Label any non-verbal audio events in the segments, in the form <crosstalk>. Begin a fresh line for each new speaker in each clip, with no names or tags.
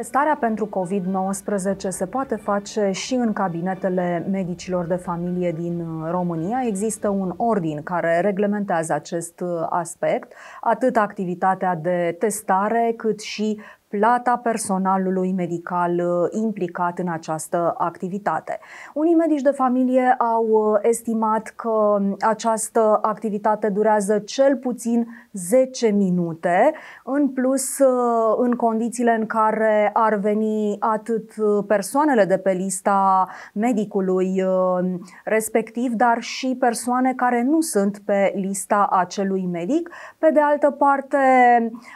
Testarea pentru COVID-19 se poate face și în cabinetele medicilor de familie din uh, România. Există un ordin care reglementează acest uh, aspect, atât activitatea de testare, cât și plata personalului medical uh, implicat în această activitate. Unii medici de familie au uh, estimat că um, această activitate durează cel puțin 10 minute, în plus uh, în condițiile în care ar veni atât persoanele de pe lista medicului respectiv, dar și persoane care nu sunt pe lista acelui medic. Pe de altă parte,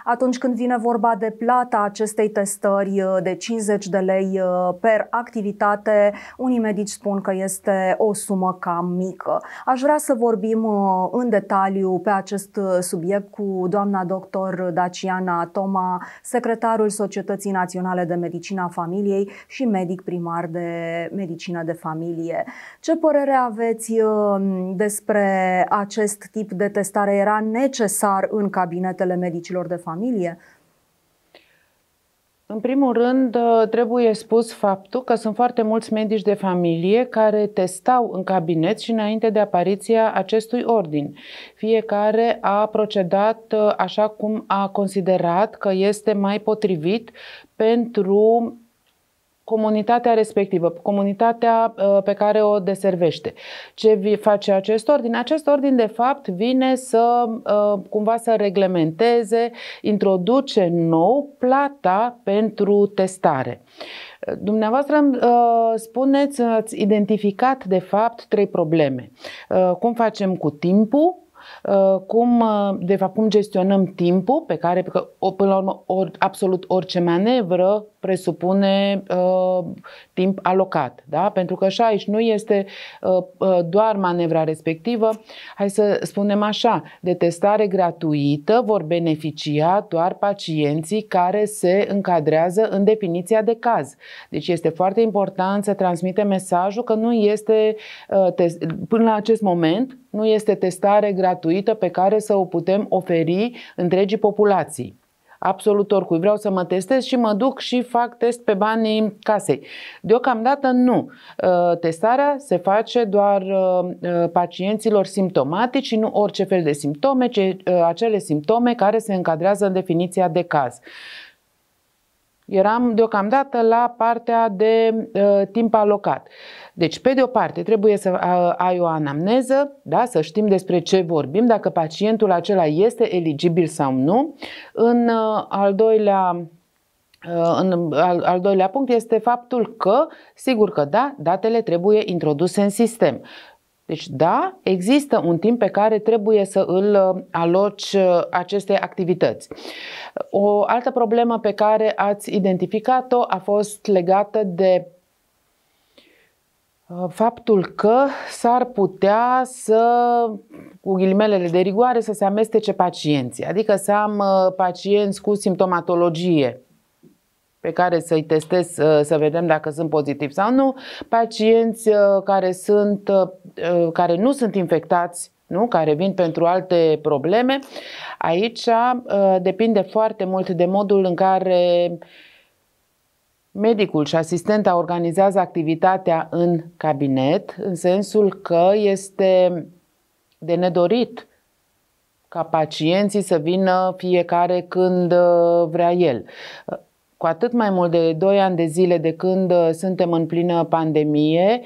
atunci când vine vorba de plata acestei testări uh, de 50 de lei uh, per activitate, unii medici spun că este o sumă cam mică. Aș vrea să vorbim uh, în detaliu pe acest subiect cu doamna doctor Daciana Toma, secretarul Societății Naționale de Medicina Familiei și medic primar de medicină de familie. Ce părere aveți despre acest tip de testare? Era necesar în cabinetele medicilor de familie?
În primul rând, uh, trebuie spus faptul că sunt foarte mulți medici de familie care testau în cabinet și înainte de apariția acestui ordin. Fiecare a procedat uh, așa cum a considerat că este mai potrivit pentru comunitatea respectivă, comunitatea uh, pe care o deservește. Ce face acest ordin? Acest ordin, de fapt, vine să uh, cumva să reglementeze, introduce nou plata pentru testare. Dumneavoastră uh, spuneți, ați identificat, de fapt, trei probleme. Cum facem cu timpul, cum, de fapt, cum gestionăm timpul pe care, până la urmă, or, absolut orice manevră presupune uh, timp alocat, da? pentru că și aici nu este uh, uh, doar manevra respectivă, hai să spunem așa, de testare gratuită vor beneficia doar pacienții care se încadrează în definiția de caz. Deci este foarte important să transmite mesajul că nu este, uh, test, până la acest moment, nu este testare gratuită pe care să o putem oferi întregii populații absolut oricui. Vreau să mă testez și mă duc și fac test pe banii casei. Deocamdată nu. Uh, testarea se face doar uh, uh, pacienților simptomatici și nu orice fel de simptome, ci acele simptome care se încadrează în definiția de caz. Eram deocamdată la partea de uh, timp alocat. Deci, pe de o parte, trebuie să uh, ai o anamneză, da? să știm despre ce vorbim, dacă pacientul acela este eligibil sau nu. În uh, al doilea uh, în al, al doilea punct este faptul că, sigur că da, datele trebuie introduse în sistem. Deci, da, există un timp pe care trebuie să îl uh, aloci uh, aceste activități. O altă problemă pe care ați identificat-o a fost legată de uh, faptul că s-ar putea să, cu ghilimelele de rigoare, să se amestece pacienții. Adică să am pacienți cu simptomatologie pe care să-i testez să vedem dacă sunt pozitiv sau nu, pacienți uh, care, sunt, uh, uh, care nu sunt infectați nu? care vin pentru alte probleme. Aici depinde foarte mult de modul în care medicul și asistenta organizează activitatea în cabinet, în sensul că este de nedorit ca pacienții să vină fiecare când vrea el cu atât mai mult de 2 ani de zile de când uh, suntem în plină pandemie,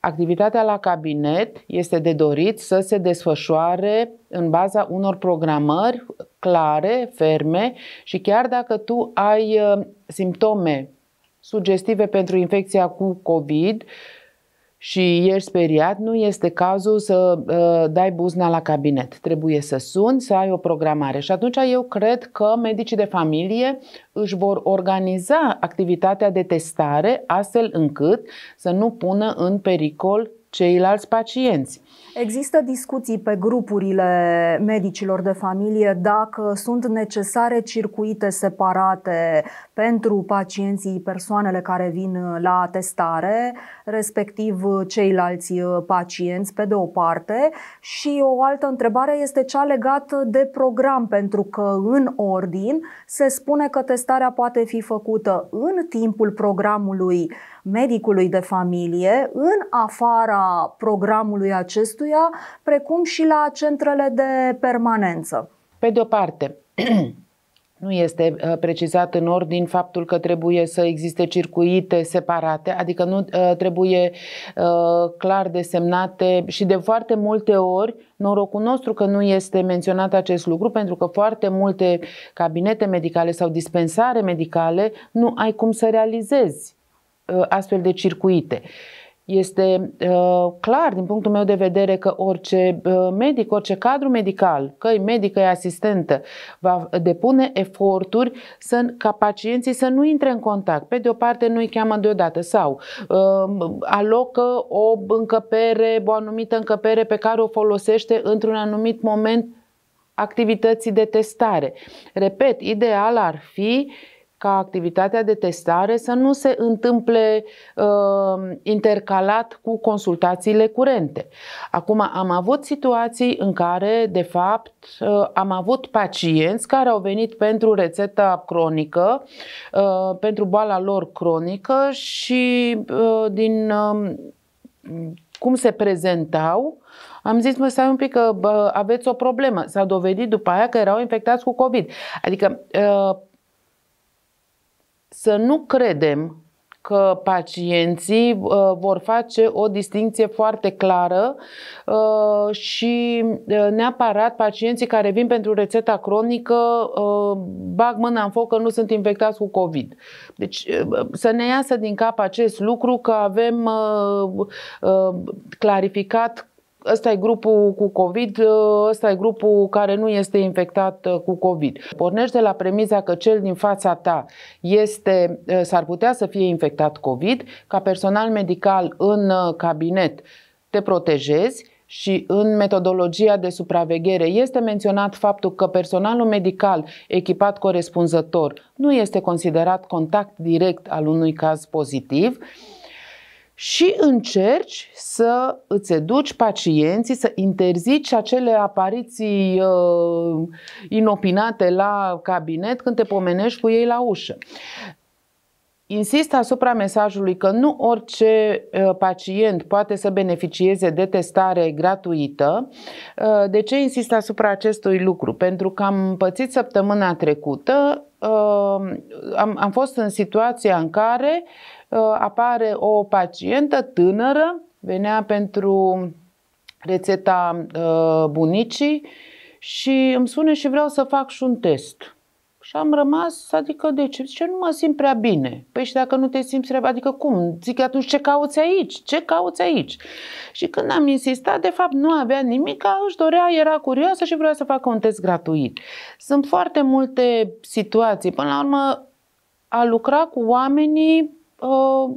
activitatea la cabinet este de dorit să se desfășoare în baza unor programări clare, ferme și chiar dacă tu ai uh, simptome sugestive pentru infecția cu COVID, și ești speriat, nu este cazul să uh, dai buzna la cabinet. Trebuie să suni, să ai o programare. Și atunci eu cred că medicii de familie își vor organiza activitatea de testare astfel încât să nu pună în pericol ceilalți pacienți.
Există discuții pe grupurile medicilor de familie dacă sunt necesare circuite separate pentru pacienții, persoanele care vin uh, la testare, respectiv uh, ceilalți uh, pacienți, pe de o parte. Și o altă întrebare este cea legată de program, pentru că în ordin se spune că testarea poate fi făcută în timpul programului medicului de familie, în afara programului acestuia, precum și la centrele de permanență. Pe de o parte, <clears throat>
nu este uh, precizat în ordin faptul că trebuie să existe circuite separate, adică nu uh, trebuie uh, clar desemnate și de foarte multe ori norocul nostru că nu este menționat acest lucru, pentru că foarte multe cabinete medicale sau dispensare medicale nu ai cum să realizezi astfel de circuite. Este uh, clar, din punctul meu de vedere, că orice uh, medic, orice cadru medical, că e medic, că e asistentă, va depune eforturi să, ca pacienții să nu intre în contact. Pe de o parte, nu îi cheamă deodată sau uh, alocă o încăpere, o anumită încăpere pe care o folosește într-un anumit moment activității de testare. Repet, ideal ar fi uh, ca activitatea de testare să nu se întâmple uh, intercalat cu consultațiile curente. Acum, am avut situații în care, de fapt, uh, am avut pacienți care au venit pentru rețeta cronică, uh, pentru boala lor cronică și uh, din uh, cum se prezentau, am zis, mă, stai un pic că bă, aveți o problemă. S-a dovedit după aia că erau infectați cu COVID. Adică uh, să nu credem că pacienții uh, vor face o distinție foarte clară uh, și uh, neapărat pacienții care vin pentru rețeta cronică bag mâna în foc că nu sunt infectați cu COVID. Deci să ne iasă din cap acest lucru că avem clarificat ăsta e grupul cu COVID, ă, ăsta e grupul care nu este infectat ă, cu COVID. Pornești de la premiza că cel din fața ta este, ă, s-ar putea să fie infectat COVID, ca personal medical în cabinet te protejezi, și în metodologia de supraveghere este menționat faptul că personalul medical echipat corespunzător nu este considerat contact direct al unui caz pozitiv și încerci să îți educi pacienții, să interzici acele apariții uh, inopinate la cabinet când te pomenești cu ei la ușă. Insist asupra mesajului că nu orice uh, pacient poate să beneficieze de testare gratuită. Uh, de ce insist asupra acestui lucru? Pentru că am pățit săptămâna trecută, uh, am, am fost în situația în care Uh, apare o pacientă tânără, venea pentru rețeta uh, bunicii și îmi spune și vreau să fac și un test. Și am rămas, adică, de deci, ce? Zice, nu mă simt prea bine. Păi și dacă nu te simți prea adică cum? Zic, atunci ce cauți aici? Ce cauți aici? Și când am insistat, de fapt nu avea nimic, își dorea, era curioasă și vrea să facă un test gratuit. Sunt foarte multe situații. Până la urmă, a lucra cu oamenii Uh,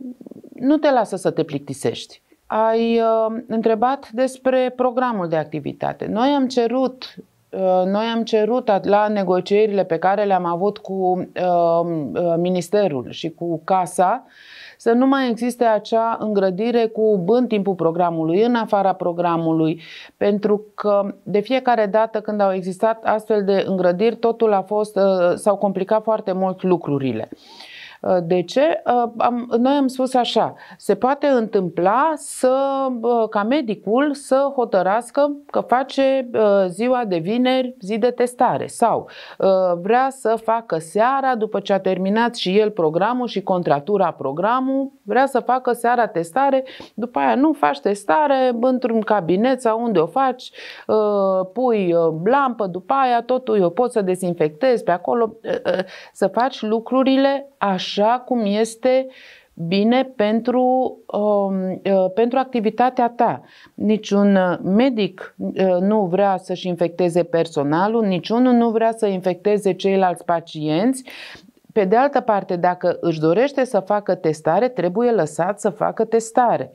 nu te lasă să te plictisești. Ai uh, întrebat despre programul de activitate. Noi am cerut uh, noi am cerut la negocierile pe care le-am avut cu uh, Ministerul și cu Casa să nu mai existe acea îngrădire cu în timpul programului, în afara programului, pentru că de fiecare dată când au existat astfel de îngrădiri, totul a fost, s-au complicat foarte mult lucrurile. Uh, Uh, de ce? Uh, am, noi am spus așa, se poate întâmpla să, uh, ca medicul să hotărască că face ziua de vineri zi de testare sau vrea să facă seara după ce a terminat și el programul și contratura programul vrea să facă seara testare, după aia nu faci testare într-un cabinet sau unde o faci, ă, pui ă, lampă, după aia totul o poți să dezinfectezi pe acolo, ă, să faci lucrurile așa cum este bine pentru, pentru activitatea ta. Niciun medic nu vrea să-și infecteze personalul, niciunul nu vrea să infecteze ceilalți pacienți, pe de altă parte, dacă își dorește să facă testare, trebuie lăsat să facă testare.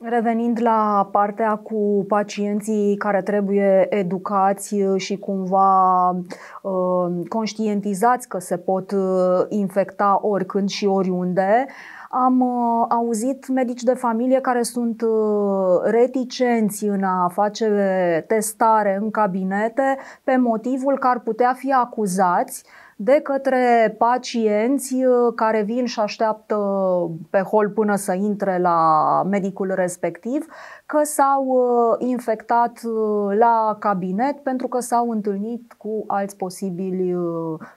Revenind la partea cu pacienții care trebuie educați și cumva uh, conștientizați că se pot uh, infecta oricând și oriunde, am uh, auzit medici de familie care sunt uh, reticenți în a face testare în cabinete pe motivul că ar putea fi acuzați uh, de către pacienți uh, care vin și așteaptă uh, pe hol până să intre la medicul respectiv că s-au uh, infectat la cabinet pentru că s-au întâlnit cu alți posibili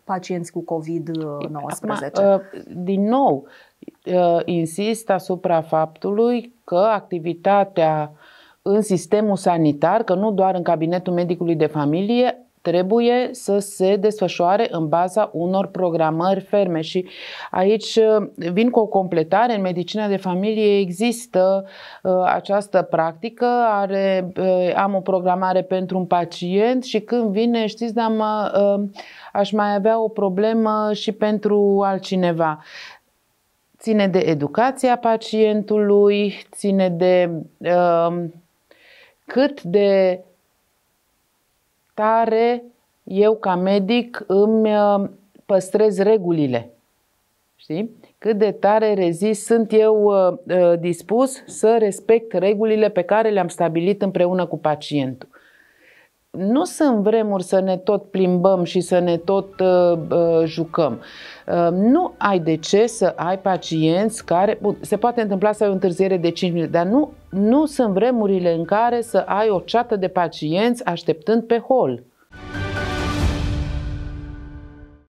pacienți cu COVID-19. Acum, din
nou, insist asupra faptului că activitatea în sistemul sanitar, că nu doar în cabinetul medicului de familie, trebuie să se desfășoare în baza unor programări ferme și aici uh, vin cu o completare. În medicina de familie există uh, această practică, are, uh, am o programare pentru un pacient și când vine, știți, dar mă, aș mai avea o problemă și pentru altcineva ține de educația pacientului, ține de uh, cât de tare eu ca medic îmi uh, păstrez regulile. Știi? Cât de tare rezist sunt eu uh, uh, dispus să respect regulile pe care le-am stabilit împreună cu pacientul. Nu sunt vremuri să ne tot plimbăm și să ne tot uh, jucăm. Uh, nu ai de ce să ai pacienți care. Bun, se poate întâmpla să ai o întârziere de 5 minute, dar nu nu sunt vremurile în care să ai o ceată de pacienți așteptând pe hol.